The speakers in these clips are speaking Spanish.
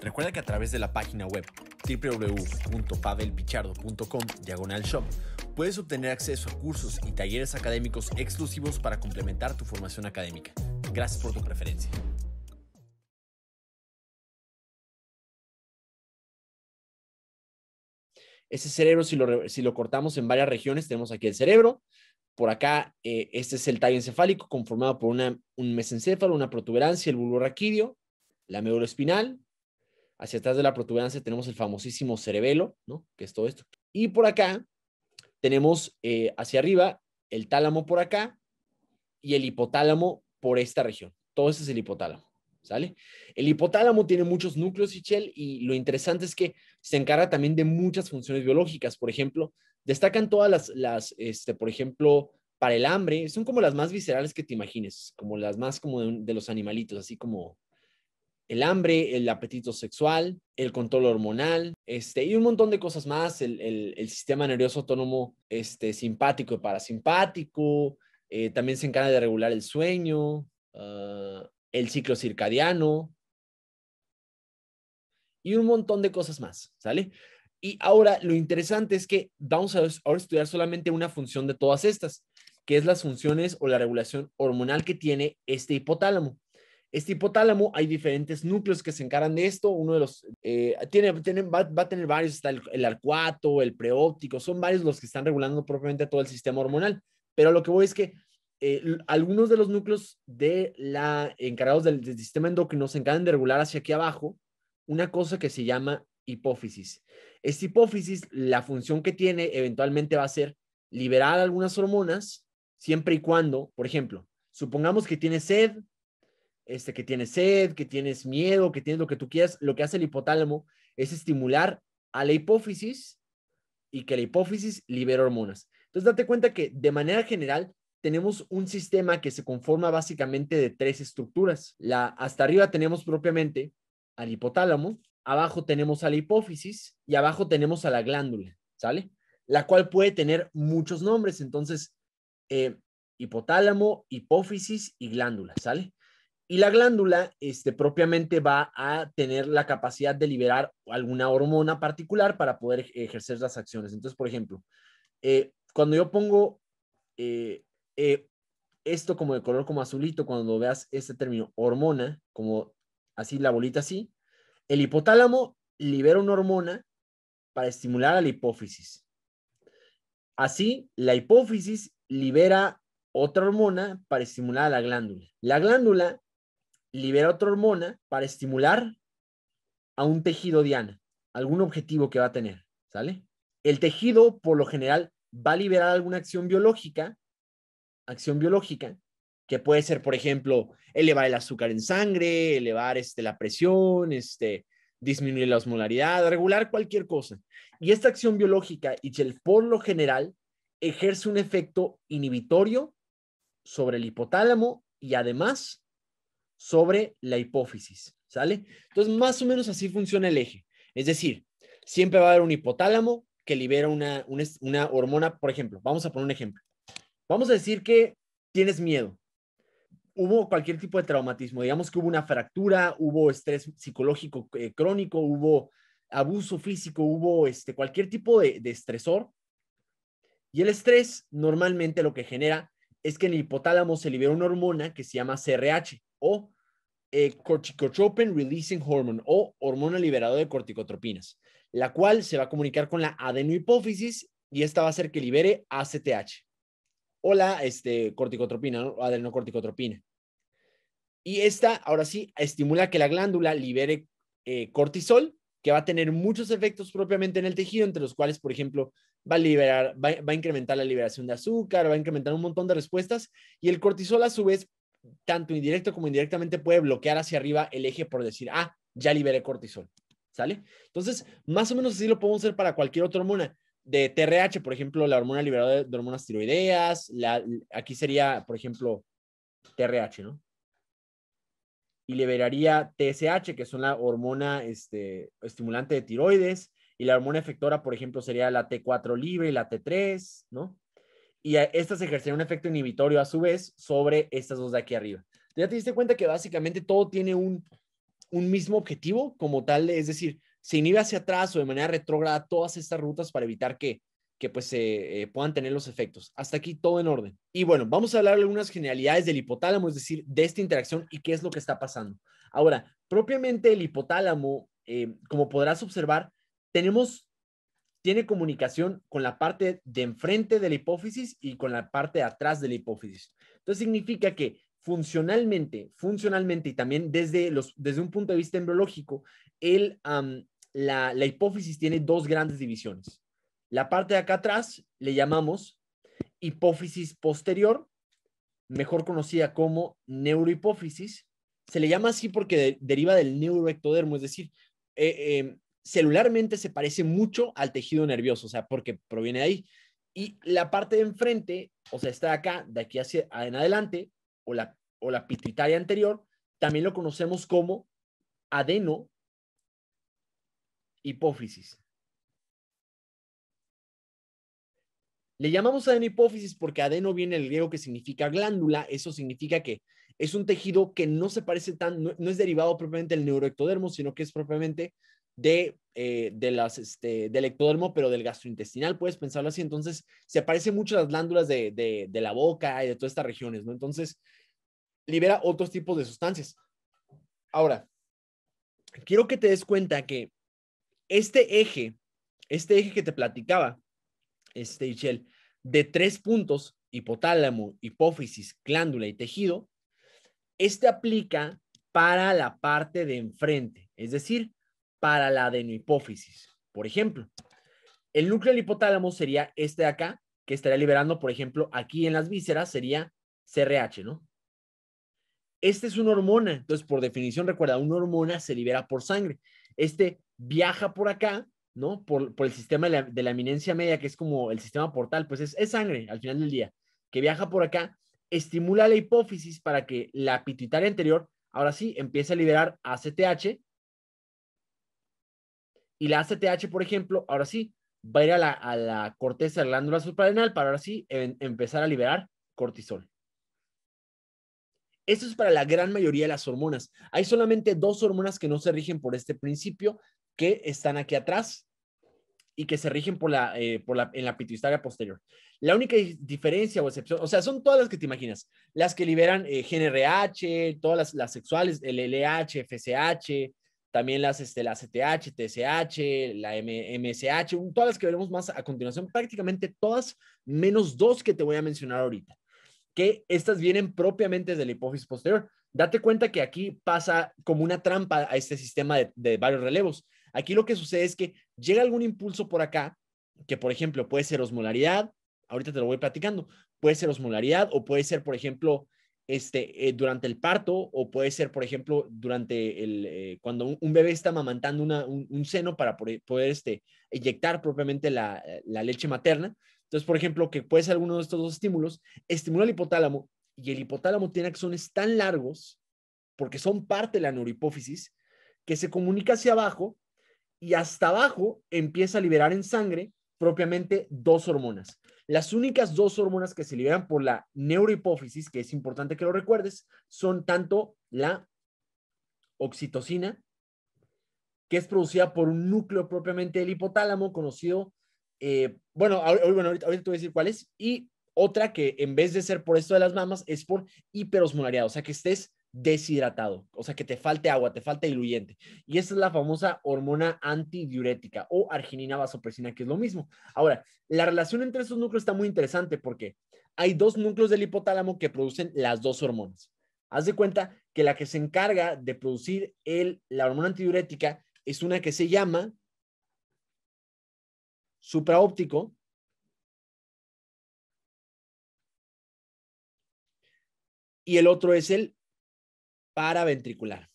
Recuerda que a través de la página web www.pavelpichardo.com diagonal shop puedes obtener acceso a cursos y talleres académicos exclusivos para complementar tu formación académica. Gracias por tu preferencia. Ese cerebro, si lo, cortamos en varias regiones, tenemos aquí el cerebro, por acá, eh, este es el tallo encefálico conformado por un mesencéfalo, una protuberancia, el bulbo raquídeo, la médula espinal, Hacia atrás de la protuberancia tenemos el famosísimo cerebelo, ¿no? Que es todo esto. Y por acá tenemos eh, hacia arriba el tálamo por acá y el hipotálamo por esta región. Todo ese es el hipotálamo, ¿sale? El hipotálamo tiene muchos núcleos, shell y lo interesante es que se encarga también de muchas funciones biológicas. Por ejemplo, destacan todas las, este, por ejemplo, para el hambre, son como las más viscerales que te imagines, como las más como de, de los animalitos, así como el hambre, el apetito sexual, el control hormonal, este, y un montón de cosas más, el, sistema nervioso autónomo este, simpático y parasimpático, eh, también se encarga de regular el sueño, ah, el ciclo circadiano, y un montón de cosas más, ¿sale? Y ahora lo interesante es que vamos a estudiar solamente una función de todas estas, que es las funciones o la regulación hormonal que tiene este hipotálamo. Este hipotálamo, hay diferentes núcleos que se encargan de esto. Uno de los, eh, tiene, va, a tener varios, está el, el, arcuato, el preóptico, son varios los que están regulando propiamente todo el sistema hormonal. Pero lo que voy es que eh, algunos de los núcleos de la, encargados del, sistema endocrino se encargan de regular hacia aquí abajo una cosa que se llama hipófisis. Esta hipófisis, la función que tiene eventualmente va a ser liberar algunas hormonas siempre y cuando, por ejemplo, supongamos que tiene sed, este, que tienes sed, que tienes miedo, que tienes lo que tú quieras, lo que hace el hipotálamo es estimular a la hipófisis y que la hipófisis libera hormonas. Entonces, date cuenta que de manera general tenemos un sistema que se conforma básicamente de tres estructuras. La, hasta arriba tenemos propiamente al hipotálamo, abajo tenemos a la hipófisis y abajo tenemos a la glándula, ¿sale? La cual puede tener muchos nombres, entonces, eh, hipotálamo, hipófisis y glándula, ¿sale? Y la glándula este, propiamente va a tener la capacidad de liberar alguna hormona particular para poder ejercer las acciones. Entonces, por ejemplo, eh, cuando yo pongo eh, eh, esto como de color como azulito, cuando veas este término hormona, como así la bolita así, el hipotálamo libera una hormona para estimular a la hipófisis. Así, la hipófisis libera otra hormona para estimular a la glándula. La glándula libera otra hormona para estimular a un tejido diana, algún objetivo que va a tener, ¿sale? El tejido, por lo general, va a liberar alguna acción biológica, acción biológica, que puede ser, por ejemplo, elevar el azúcar en sangre, elevar este, la presión, este, disminuir la osmolaridad, regular cualquier cosa. Y esta acción biológica, el por lo general, ejerce un efecto inhibitorio sobre el hipotálamo y además sobre la hipófisis, ¿sale? Entonces, más o menos así funciona el eje. Es decir, siempre va a haber un hipotálamo que libera una, hormona, por ejemplo, vamos a poner un ejemplo. Vamos a decir que tienes miedo, hubo cualquier tipo de traumatismo, digamos que hubo una fractura, hubo estrés psicológico eh, crónico, hubo abuso físico, hubo este, cualquier tipo de, de, estresor. Y el estrés normalmente lo que genera es que en el hipotálamo se libera una hormona que se llama CRH o eh, corticotropin releasing hormone o hormona liberadora de corticotropinas, la cual se va a comunicar con la adenohipófisis y esta va a hacer que libere ACTH o la este, corticotropina, o adenocorticotropina. Y esta, ahora sí, estimula que la glándula libere eh, cortisol, que va a tener muchos efectos propiamente en el tejido, entre los cuales, por ejemplo, va a liberar, va, a incrementar la liberación de azúcar, va a incrementar un montón de respuestas, y el cortisol a su vez tanto indirecto como indirectamente puede bloquear hacia arriba el eje por decir, ah, ya liberé cortisol, ¿sale? Entonces, más o menos así lo podemos hacer para cualquier otra hormona. De TRH, por ejemplo, la hormona liberada de hormonas tiroideas, la, aquí sería, por ejemplo, TRH, ¿no? Y liberaría TSH, que son la hormona este, estimulante de tiroides, y la hormona efectora, por ejemplo, sería la T4 libre y la T3, ¿no? y estas ejercerían un efecto inhibitorio a su vez sobre estas dos de aquí arriba. Ya te diste cuenta que básicamente todo tiene un, un mismo objetivo como tal, es decir, se inhibe hacia atrás o de manera retrógrada todas estas rutas para evitar que, que pues se eh, puedan tener los efectos. Hasta aquí todo en orden. Y bueno, vamos a hablar algunas generalidades del hipotálamo, es decir, de esta interacción y qué es lo que está pasando. Ahora, propiamente el hipotálamo, eh, como podrás observar, tenemos tiene comunicación con la parte de enfrente de la hipófisis y con la parte de atrás de la hipófisis. Entonces significa que funcionalmente, funcionalmente y también desde, los, desde un punto de vista embriológico, el, la, hipófisis tiene dos grandes divisiones. La parte de acá atrás le llamamos hipófisis posterior, mejor conocida como neurohipófisis. Se le llama así porque deriva del neuroectodermo, es decir, eh, em, celularmente se parece mucho al tejido nervioso, o sea, porque proviene de ahí. Y la parte de enfrente, o sea, está acá, de aquí hacia en adelante, o la, o la pituitaria anterior, también lo conocemos como adeno hipófisis. Le llamamos adenohipófisis porque adeno viene del griego que significa glándula. Eso significa que es un tejido que no se parece tan, no, no es derivado propiamente del neuroectodermo, sino que es propiamente eh, de, las, este, del ectodermo, pero del gastrointestinal, puedes pensarlo así. Entonces, se aparecen mucho las glándulas de, de, la boca y de todas estas regiones, ¿no? Entonces, libera otros tipos de sustancias. Ahora, quiero que te des cuenta que este eje, este eje que te platicaba, este de tres puntos, hipotálamo, hipófisis, glándula y tejido, este aplica para la parte de enfrente, es decir, para la adenohipófisis. Por ejemplo, el núcleo del hipotálamo sería este de acá, que estaría liberando, por ejemplo, aquí en las vísceras sería CRH, ¿no? Este es una hormona, entonces por definición, recuerda, una hormona se libera por sangre. Este viaja por acá, ¿no? Por, el sistema de la, eminencia media, que es como el sistema portal, pues es, es sangre al final del día, que viaja por acá, estimula la hipófisis para que la pituitaria anterior, ahora sí, empiece a liberar ACTH y la ACTH, por ejemplo, ahora sí, va a ir a la, corteza de glándula suprarrenal para ahora sí em, empezar a liberar cortisol. Esto es para la gran mayoría de las hormonas. Hay solamente dos hormonas que no se rigen por este principio, que están aquí atrás y que se rigen por la, eh, en la pituitaria posterior. La única diferencia o excepción, o sea, son todas las que te imaginas, las que liberan GNRH, eh, todas las, sexuales, el LH, FSH, también las, este, la CTH, e TSH, la M MSH, todas las que veremos más a continuación, prácticamente todas, menos dos que te voy a mencionar ahorita, que estas vienen propiamente de la hipófisis posterior. Date cuenta que aquí pasa como una trampa a este sistema de, de varios relevos. Aquí lo que sucede es que llega algún impulso por acá, que por ejemplo puede ser osmolaridad, ahorita te lo voy platicando, puede ser osmolaridad o puede ser, por ejemplo, este, eh, durante el parto o puede ser, por ejemplo, durante el, eh, cuando un, bebé está mamantando un, seno para poder este, eyectar propiamente eh, la, leche materna. Entonces, por ejemplo, que puede ser alguno de estos dos estímulos, estimula el hipotálamo y el hipotálamo tiene axones tan largos, porque son parte de la neurohipófisis, que se comunica hacia abajo y hasta abajo empieza a liberar en sangre propiamente dos hormonas. Las únicas dos hormonas que se liberan por la neurohipófisis, que es importante que lo recuerdes, son tanto la oxitocina, que es producida por un núcleo propiamente del hipotálamo, conocido, eh, bueno, ahorita, te voy a decir cuál es, y otra que en vez de ser por esto de las mamas, es por hiperosmolaridad, o sea que estés deshidratado, o sea, que te falte agua, te falta diluyente. Y esa es la famosa hormona antidiurética o arginina vasopresina, que es lo mismo. Ahora, la relación entre estos núcleos está muy interesante porque hay dos núcleos del hipotálamo que producen las dos hormonas. Haz de cuenta que la que se encarga de producir el, la hormona antidiurética es una que se llama supraóptico, y el otro es el paraventricular.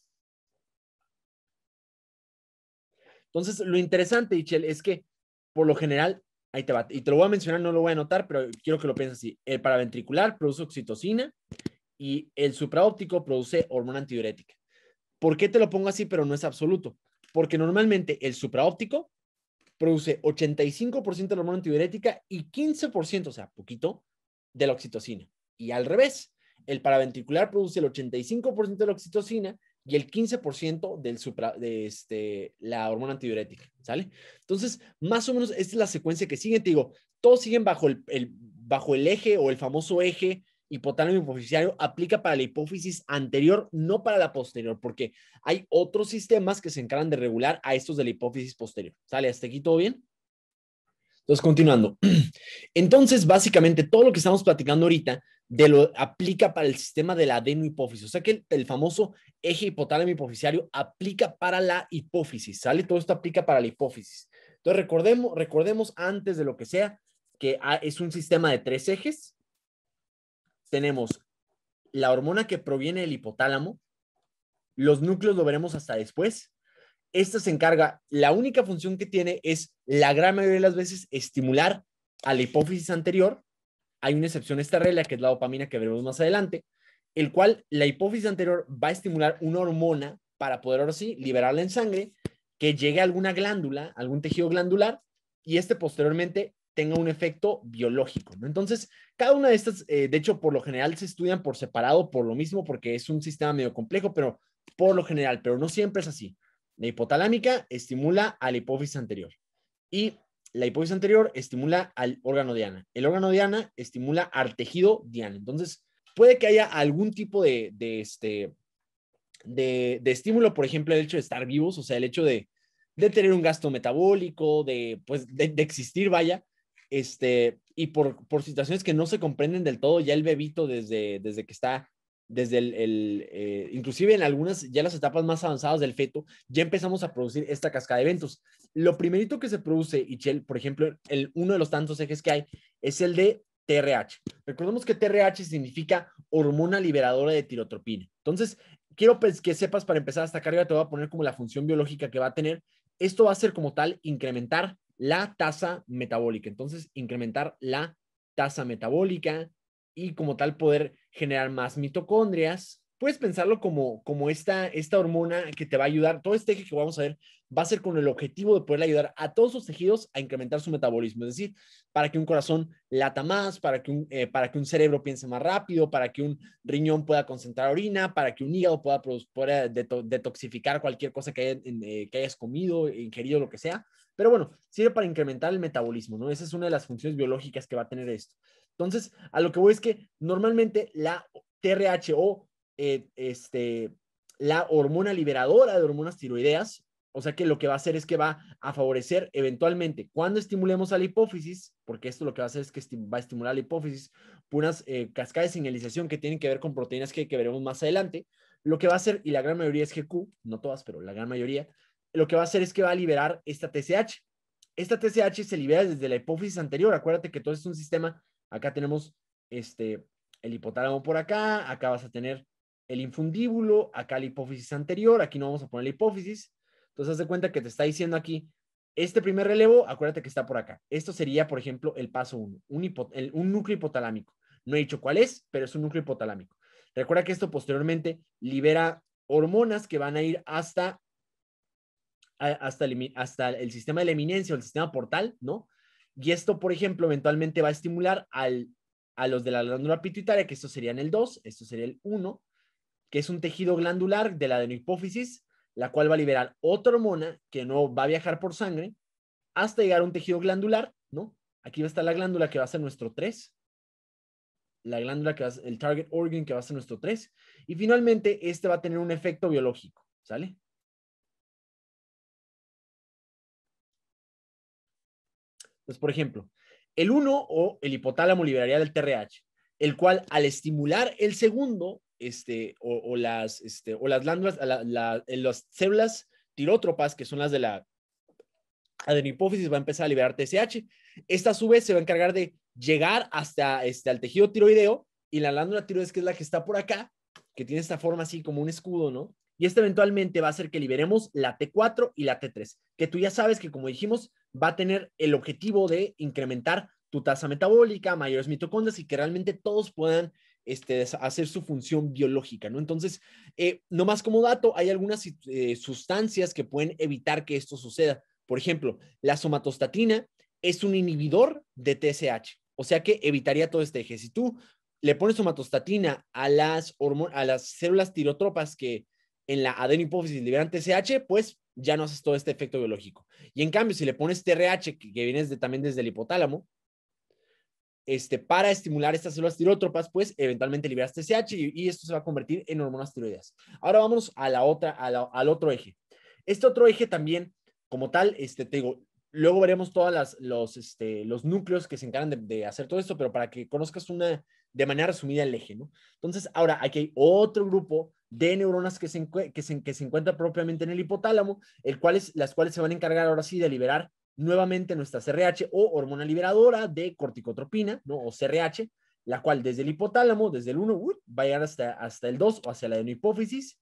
Entonces, lo interesante, Michelle, es que por lo general, ahí te va, y te lo voy a mencionar, no lo voy a anotar, pero quiero que lo pienses así. El eh, paraventricular produce oxitocina y el supraóptico produce hormona antidiurética. ¿Por qué te lo pongo así, pero no es absoluto? Porque normalmente el supraóptico produce 85% de la hormona antidiurética y 15%, o sea, poquito, de la oxitocina. Y al revés, el paraventricular produce el 85% de la oxitocina y el 15% del de este, la hormona antidiurética, ¿sale? Entonces, más o menos, esta es la secuencia que sigue. Te digo, todos siguen bajo el, bajo el eje o el famoso eje hipotálamo hipofisiario, aplica para la hipófisis anterior, no para la posterior, porque hay otros sistemas que se encargan de regular a estos de la hipófisis posterior. ¿Sale? ¿Hasta aquí todo bien? Entonces, continuando. Entonces, básicamente, todo lo que estamos platicando ahorita de lo, aplica para el sistema de la adenohipófisis. O sea que el, famoso eje hipotálamo hipofisiario aplica para la hipófisis, ¿sale? Todo esto aplica para la hipófisis. Entonces recordemos, recordemos antes de lo que sea que ah, es un sistema de tres ejes. Tenemos la hormona que proviene del hipotálamo, los núcleos lo veremos hasta después. Esta se encarga, la única función que tiene es la gran mayoría de las veces estimular a la hipófisis anterior hay una excepción a esta regla, que es la dopamina, que veremos más adelante, el cual la hipófisis anterior va a estimular una hormona para poder ahora sí liberarla en sangre, que llegue a alguna glándula, algún tejido glandular, y este posteriormente tenga un efecto biológico. Entonces, cada una de estas, eh, de hecho, por lo general se estudian por separado, por lo mismo, porque es un sistema medio complejo, pero por lo general, pero no siempre es así. La hipotalámica estimula a la hipófisis anterior y la hipótesis anterior estimula al órgano diana. El órgano diana estimula al tejido diana. Entonces, puede que haya algún tipo de, este, de, estímulo, por ejemplo, el hecho de estar vivos, o sea, el hecho de, de tener un gasto metabólico, de, pues, de existir, vaya, este, y por, por, situaciones que no se comprenden del todo, ya el bebito desde, desde que está desde el, eh, inclusive en algunas, ya las etapas más avanzadas del feto, ya empezamos a producir esta cascada de eventos. Lo primerito que se produce, chel por ejemplo, el, uno de los tantos ejes que hay es el de TRH. Recordemos que TRH significa hormona liberadora de tirotropina. Entonces, quiero pues, que sepas para empezar esta carga, te voy a poner como la función biológica que va a tener. Esto va a ser como tal incrementar la tasa metabólica. Entonces, incrementar la tasa metabólica y como tal poder generar más mitocondrias. Puedes pensarlo como, esta, hormona que te va a ayudar, todo este eje que vamos a ver va a ser con el objetivo de poder ayudar a todos los tejidos a incrementar su metabolismo, es decir, para que un corazón lata más, para que un, eh, para que un cerebro piense más rápido, para que un riñón pueda concentrar orina, para que un hígado pueda, pues, detoxificar cualquier cosa eh, que hayas comido, ingerido, lo que sea. Pero bueno, sirve para incrementar el metabolismo, ¿no? Esa es una de las funciones biológicas que va a tener esto. Entonces, a lo que voy es que normalmente la TRH o eh, este, la hormona liberadora de hormonas tiroideas, o sea que lo que va a hacer es que va a favorecer eventualmente cuando estimulemos a la hipófisis, porque esto lo que va a hacer es que va a estimular a la hipófisis, unas eh, cascadas de señalización que tienen que ver con proteínas que, que veremos más adelante, lo que va a hacer, y la gran mayoría es GQ, no todas, pero la gran mayoría, lo que va a hacer es que va a liberar esta TSH. Esta TSH se libera desde la hipófisis anterior. Acuérdate que todo es un sistema. Acá tenemos este, el hipotálamo por acá, acá vas a tener el infundíbulo, acá la hipófisis anterior, aquí no vamos a poner la hipófisis. Entonces, haz de cuenta que te está diciendo aquí, este primer relevo, acuérdate que está por acá. Esto sería, por ejemplo, el paso 1, un, un núcleo hipotalámico. No he dicho cuál es, pero es un núcleo hipotalámico. Recuerda que esto posteriormente libera hormonas que van a ir hasta hasta el, sistema de la eminencia o el sistema portal, ¿no? Y esto, por ejemplo, eventualmente va a estimular a los de la glándula pituitaria, que estos serían el 2, esto sería el 1, que es un tejido glandular de la adenohipófisis, la cual va a liberar otra hormona que no va a viajar por sangre hasta llegar a un tejido glandular, ¿no? Aquí va a estar la glándula que va a ser nuestro 3, la glándula que va a ser el target organ que va a ser nuestro 3, y finalmente este va a tener un efecto biológico, ¿sale? Entonces, por ejemplo, el 1 o el hipotálamo liberaría del TRH, el cual al estimular el segundo, este, o, las, este, o las glándulas, eh, células tirótropas, que son las de la adenohipófisis, va a empezar a liberar TSH. Esta a su vez se va a encargar de llegar hasta este, tejido tiroideo y la glándula tiroides, que es la que está por acá, que tiene esta forma así como un escudo, ¿no? Y este eventualmente va a hacer que liberemos la T4 y la T3, que tú ya sabes que como dijimos, va a tener el objetivo de incrementar tu tasa metabólica, mayores mitocondrias y que realmente todos puedan este, hacer su función biológica, ¿no? Entonces, eh, no más como dato, hay algunas eh, sustancias que pueden evitar que esto suceda. Por ejemplo, la somatostatina es un inhibidor de TSH, o sea que evitaría todo este eje. Si tú le pones somatostatina a las, a las células tirotropas que en la adenohipófisis liberan TSH, pues ya no haces todo este efecto biológico. Y en cambio, si le pones TRH, que, viene también desde el hipotálamo, este, para estimular estas células tirótropas, pues eventualmente liberas TSH y, esto se va a convertir en hormonas tiroideas. Ahora vamos a la otra, al otro eje. Este otro eje también, como tal, este, te digo, luego veremos todos los, este, los núcleos que se encargan de, hacer todo esto, pero para que conozcas una, de manera resumida el eje, ¿no? Entonces, ahora aquí hay otro grupo de neuronas que se, que se, encuentra propiamente en el hipotálamo, el cual es, las cuales se van a encargar ahora sí de liberar nuevamente nuestra CRH o hormona liberadora de corticotropina, ¿no? O CRH, la cual desde el hipotálamo, desde el 1, va a llegar hasta, hasta el 2 o hacia la adenohipófisis.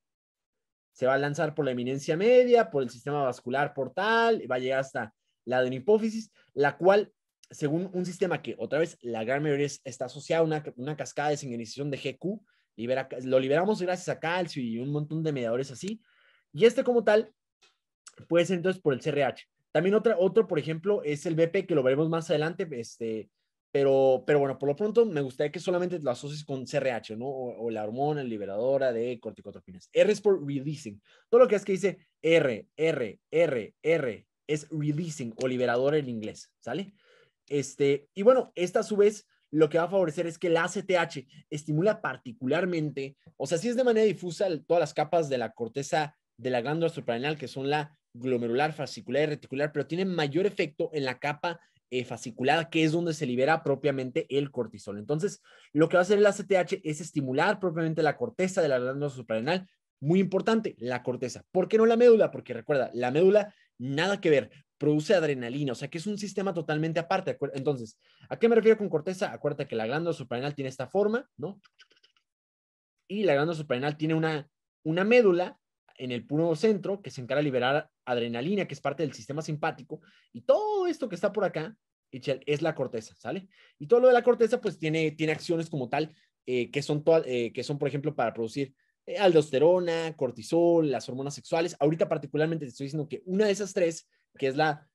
se va a lanzar por la eminencia media, por el sistema vascular portal, va a llegar hasta la adenohipófisis, la cual según un sistema que, otra vez, la gran mayoría está asociada a una, cascada de señalización de GQ, lo liberamos gracias a calcio y un montón de mediadores así, y este como tal puede ser entonces por el CRH. También otra, otro, por ejemplo, es el BP, que lo veremos más adelante, este, pero, pero bueno, por lo pronto me gustaría que solamente lo asocies con CRH, ¿no? O, la hormona liberadora de corticotropinas. R es por releasing. Todo lo que es que dice R, R, R, R es releasing o liberador en inglés, ¿sale? Este, y bueno, esta a su vez lo que va a favorecer es que la ACTH estimula particularmente, o sea, si es de manera difusa todas las capas de la corteza de la glándula suprarrenal, que son la glomerular, fascicular y reticular, pero tiene mayor efecto en la capa eh, fascicular, que es donde se libera propiamente el cortisol. Entonces, lo que va a hacer el ACTH es estimular propiamente la corteza de la glándula suprarrenal. Muy importante, la corteza. ¿Por qué no la médula? Porque recuerda, la médula nada que ver produce adrenalina, o sea que es un sistema totalmente aparte. Entonces, ¿a qué me refiero con corteza? Acuérdate que la glándula suprarrenal tiene esta forma, ¿no? Y la glándula suprarrenal tiene una, una médula en el puro centro que se encarga de liberar adrenalina, que es parte del sistema simpático, y todo esto que está por acá es la corteza, ¿sale? Y todo lo de la corteza, pues tiene, tiene acciones como tal, eh, que, son eh, que son, por ejemplo, para producir eh, aldosterona, cortisol, las hormonas sexuales. Ahorita particularmente te estoy diciendo que una de esas tres que es la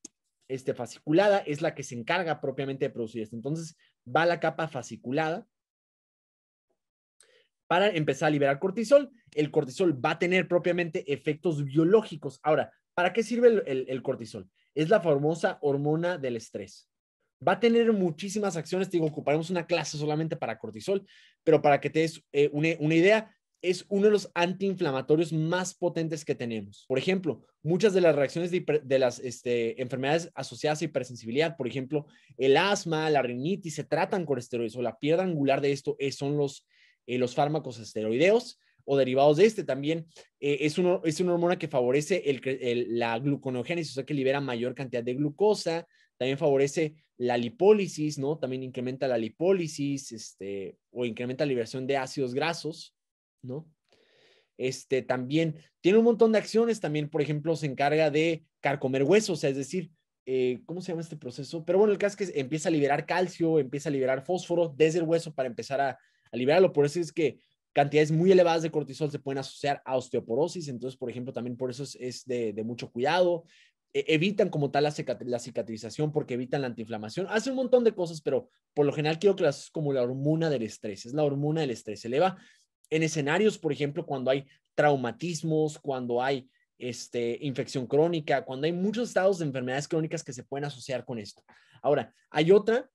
este, fasciculada, es la que se encarga propiamente de producir esto. Entonces va la capa fasciculada para empezar a liberar cortisol. El cortisol va a tener propiamente efectos biológicos. Ahora, ¿para qué sirve el, cortisol? Es la famosa hormona del estrés va a tener muchísimas acciones. Te digo, ocuparemos una clase solamente para cortisol, pero para que te des eh, una, idea, es uno de los antiinflamatorios más potentes que tenemos. Por ejemplo, muchas de las reacciones de, las este, enfermedades asociadas a hipersensibilidad, por ejemplo, el asma, la rinitis, se tratan con esteroides o la piedra angular de esto es, son los, eh, los fármacos esteroideos o derivados de este también. Eh, es, es una hormona que favorece la gluconeogénesis, o sea que libera mayor cantidad de glucosa, también favorece la lipólisis, ¿no? También incrementa la lipólisis este, o incrementa la liberación de ácidos grasos ¿no? Este también tiene un montón de acciones, también, por ejemplo, se encarga de carcomer huesos, es decir, eh, ¿cómo se llama este proceso? Pero bueno, el caso es que empieza a liberar calcio, empieza a liberar fósforo desde el hueso para empezar a, liberarlo. Por eso es que cantidades muy elevadas de cortisol se pueden asociar a osteoporosis, entonces, por ejemplo, también por eso es, de, mucho cuidado. E, evitan como tal la, cicatrización porque evitan la antiinflamación. Hace un montón de cosas, pero por lo general quiero que las como la hormona del estrés. Es la hormona del estrés. Eleva en escenarios, por ejemplo, cuando hay traumatismos, cuando hay este, infección crónica, cuando hay muchos estados de enfermedades crónicas que se pueden asociar con esto. Ahora, hay otra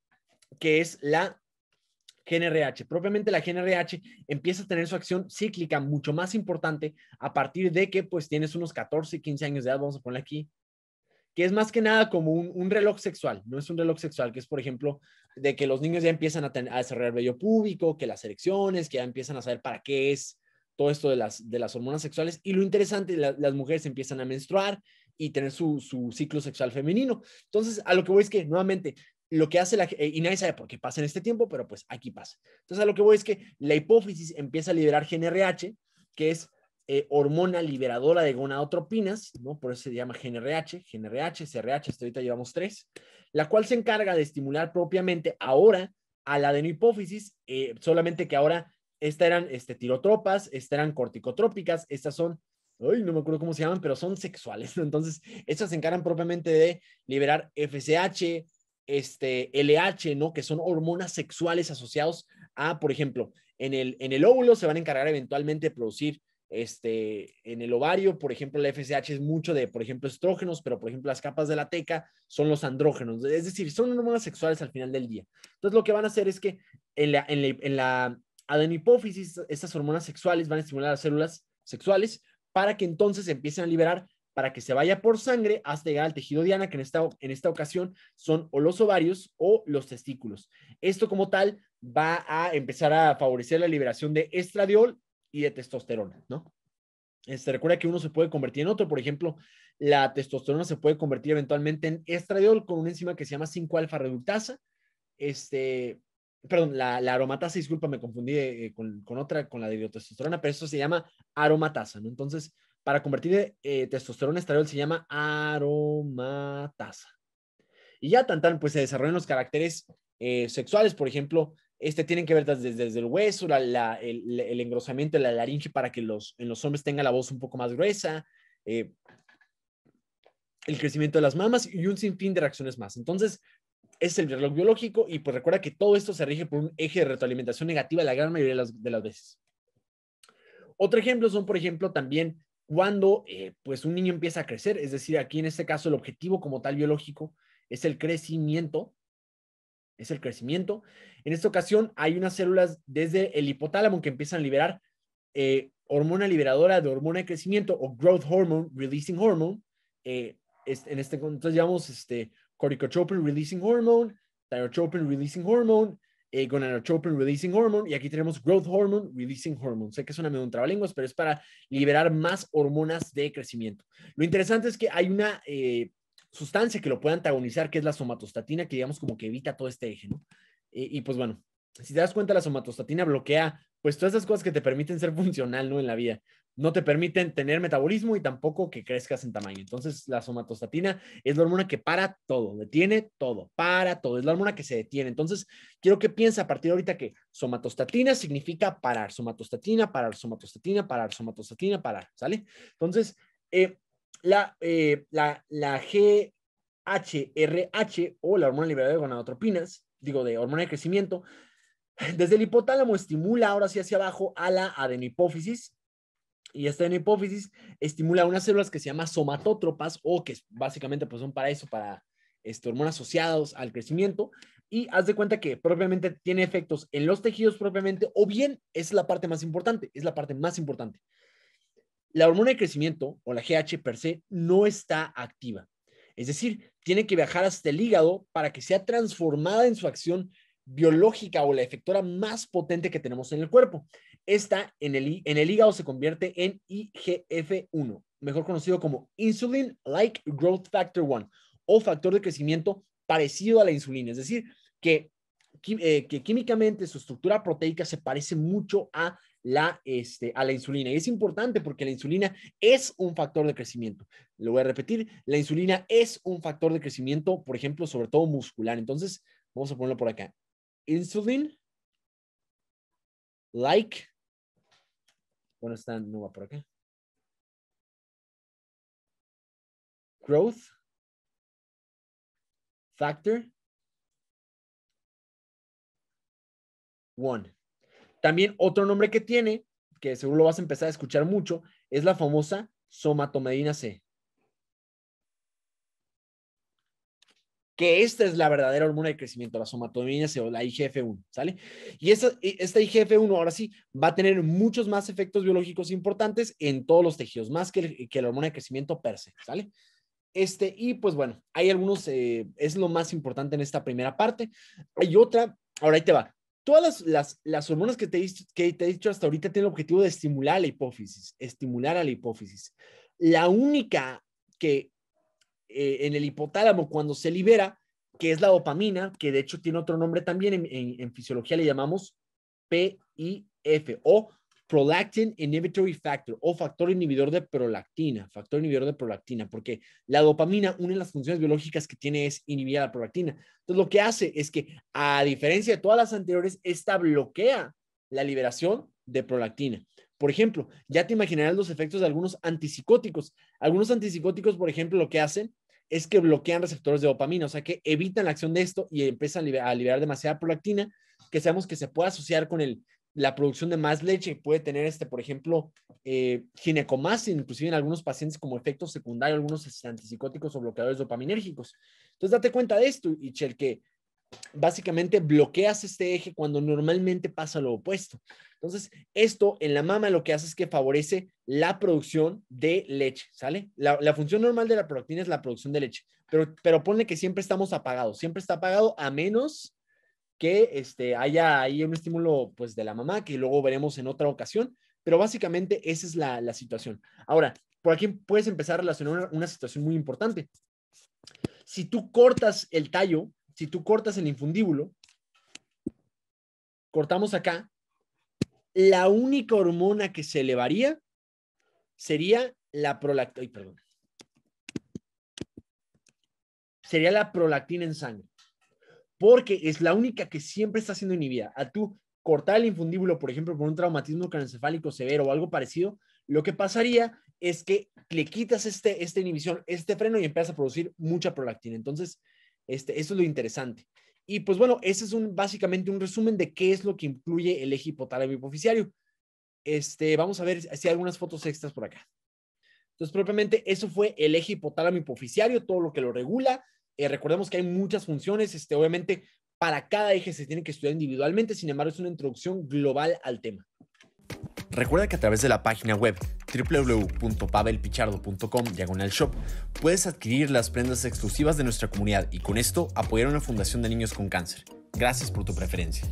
que es la GNRH. Propiamente la GNRH empieza a tener su acción cíclica mucho más importante a partir de que pues tienes unos 14, 15 años de edad, vamos a poner aquí, que es más que nada como un reloj sexual, no es un reloj sexual, que es por ejemplo de que los niños ya empiezan a, a desarrollar vello público, que las erecciones, que ya empiezan a saber para qué es todo esto de las, de las hormonas sexuales. Y lo interesante, las mujeres empiezan a menstruar y tener su, su, ciclo sexual femenino. Entonces, a lo que voy es que, nuevamente, lo que hace la... Eh, y nadie sabe por qué pasa en este tiempo, pero pues aquí pasa. Entonces, a lo que voy es que la hipófisis empieza a liberar GNRH, que es eh, hormona liberadora de gonadotropinas, ¿no? Por eso se llama GNRH, GNRH, CRH, hasta ahorita llevamos tres, la cual se encarga de estimular propiamente ahora a la adenohipófisis, eh, solamente que ahora estas eran este, tirotropas, estas eran corticotrópicas, estas son, ay, no me acuerdo cómo se llaman, pero son sexuales, ¿no? Entonces, estas se encargan propiamente de liberar FSH, este, LH, ¿no? Que son hormonas sexuales asociados a, por ejemplo, en el, en el óvulo se van a encargar eventualmente de producir este, en el ovario, por ejemplo, la FSH es mucho de, por ejemplo, estrógenos, pero por ejemplo, las capas de la teca son los andrógenos, es decir, son hormonas sexuales al final del día. Entonces, lo que van a hacer es que en la, en estas hormonas sexuales van a estimular las células sexuales para que entonces empiecen a liberar para que se vaya por sangre hasta llegar al tejido diana, que en esta, en esta ocasión son o los ovarios o los testículos. Esto como tal va a empezar a favorecer la liberación de estradiol y de testosterona, ¿no? Este, recuerda que uno se puede convertir en otro. Por ejemplo, la testosterona se puede convertir eventualmente en estradiol con una enzima que se llama 5-alfa reductasa. Este, perdón, la, aromatasa, disculpa, me confundí eh, eh, con, otra, con la de biotestosterona, pero eso se llama aromatasa, ¿no? Entonces, para convertir eh, testosterona en estradiol se llama aromatasa. Y ya tantan, pues se desarrollan los caracteres eh, sexuales, por ejemplo, este, tiene que ver desde, el hueso, el, engrosamiento de la laringe para que los, en los hombres tenga la voz un poco más gruesa, eh, el crecimiento de las mamas y un sinfín de reacciones más. Entonces, es el reloj biológico y pues recuerda que todo esto se rige por un eje de retroalimentación negativa la gran mayoría de las, veces. Otro ejemplo son, por ejemplo, también cuando eh, pues un niño empieza a crecer, es decir, aquí en este caso el objetivo como tal biológico es el crecimiento es el crecimiento. En esta ocasión hay unas células desde el hipotálamo que empiezan a liberar eh, hormona liberadora de hormona de crecimiento o growth hormone, releasing hormone. Eh, en este entonces llamamos este, corticotropin releasing hormone, thyrotropin releasing hormone, eh, gonadotropin releasing hormone y aquí tenemos growth hormone releasing hormone. Sé que suena medio un trabalenguas, pero es para liberar más hormonas de crecimiento. Lo interesante es que hay una sustancia que lo puede antagonizar, que es la somatostatina, que digamos como que evita todo este eje, ¿no? Y, pues bueno, si te das cuenta, la somatostatina bloquea pues todas esas cosas que te permiten ser funcional, ¿no? En la vida. No te permiten tener metabolismo y tampoco que crezcas en tamaño. Entonces, la somatostatina es la hormona que para todo, detiene todo, para todo, es la hormona que se detiene. Entonces, quiero que piensa a partir de ahorita que somatostatina significa parar, somatostatina, parar, somatostatina, parar, somatostatina, parar, ¿sale? Entonces, eh, eh, la, la, GHRH o la hormona liberada de gonadotropinas, digo, de hormona de crecimiento, desde el hipotálamo estimula ahora sí hacia abajo a la adenohipófisis y esta hipófisis estimula unas células que se llaman somatotropas o que básicamente pues son para eso, para este, hormonas asociadas al crecimiento y haz de cuenta que propiamente tiene efectos en los tejidos propiamente o bien es la parte más importante, es la parte más importante la hormona de crecimiento o la GH per se no está activa. Es decir, tiene que viajar hasta el hígado para que sea transformada en su acción biológica o la efectora más potente que tenemos en el cuerpo. Esta en el, en el hígado se convierte en IGF-1, mejor conocido como Insulin Like Growth Factor 1 o factor de crecimiento parecido a la insulina, es decir, que, eh, que químicamente su estructura proteica se parece mucho a la, este, a la insulina. Y es importante porque la insulina es un factor de crecimiento. Lo voy a repetir, la insulina es un factor de crecimiento, por ejemplo, sobre todo muscular. Entonces, vamos a ponerlo por acá. Insulin, like, bueno, esta no por acá. Growth, factor, one. También otro nombre que tiene, que seguro lo vas a empezar a escuchar mucho, es la famosa somatomedina C. que esta es la verdadera hormona de crecimiento, la C, o la IGF-1, ¿sale? Y esta, IGF-1 ahora sí va a tener muchos más efectos biológicos importantes en todos los tejidos, más que, la hormona de crecimiento per se, ¿sale? Este, y pues bueno, hay algunos, eh, es lo más importante en esta primera parte. Hay otra, ahora ahí te va, Todas las, hormonas que te, que te he dicho hasta ahorita tienen el objetivo de estimular la hipófisis, estimular a la hipófisis. La única que eh, en el hipotálamo cuando se libera, que es la dopamina, que de hecho tiene otro nombre también en, fisiología, le llamamos PIF o Prolactin Inhibitory Factor o factor inhibidor de prolactina, factor inhibidor de prolactina, porque la dopamina, una de las funciones biológicas que tiene es inhibir la prolactina. Entonces, lo que hace es que, a diferencia de todas las anteriores, esta bloquea la liberación de prolactina. Por ejemplo, ya te imaginarás los efectos de algunos antipsicóticos. Algunos antipsicóticos, por ejemplo, lo que hacen es que bloquean receptores de dopamina, o sea que evitan la acción de esto y empiezan a liberar, demasiada prolactina, que sabemos que se puede asociar con el la producción de más leche puede tener, este, por ejemplo, eh, ginecomastia, inclusive en algunos pacientes como efecto secundario, algunos este, antipsicóticos o bloqueadores dopaminérgicos. Entonces, date cuenta de esto, Ichel, que básicamente bloqueas este eje cuando normalmente pasa lo opuesto. Entonces, esto en la mama lo que hace es que favorece la producción de leche, ¿sale? La, función normal de la prolactina es la producción de leche, pero, pero ponle que siempre estamos apagados, siempre está apagado a menos que este, haya ahí un estímulo pues de la mamá que luego veremos en otra ocasión, pero básicamente esa es la, situación. Ahora, por aquí puedes empezar a relacionar una, situación muy importante. Si tú cortas el tallo, si tú cortas el infundíbulo, cortamos acá, la única hormona que se elevaría sería la prolactina, perdón, sería la prolactina en sangre porque es la única que siempre está siendo inhibida. A tú cortar el infundíbulo, por ejemplo, por un traumatismo canencefálico severo o algo parecido, lo que pasaría es que le quitas este, esta inhibición, este freno y empiezas a producir mucha prolactina. Entonces, este, eso es lo interesante. Y pues bueno, ese es un, básicamente un resumen de qué es lo que incluye el eje hipotálamo hipoficiario. Este, vamos a ver si hay algunas fotos extras por acá. Entonces, propiamente, eso fue el eje hipotálamo hipoficiario, todo lo que lo regula, eh, recordemos que hay muchas funciones, este, obviamente para cada eje se tiene que estudiar individualmente, sin embargo es una introducción global al tema. Recuerda que a través de la página web www.pavelpichardo.com diagonal shop puedes adquirir las prendas exclusivas de nuestra comunidad y con esto apoyar a una fundación de niños con cáncer. Gracias por tu preferencia.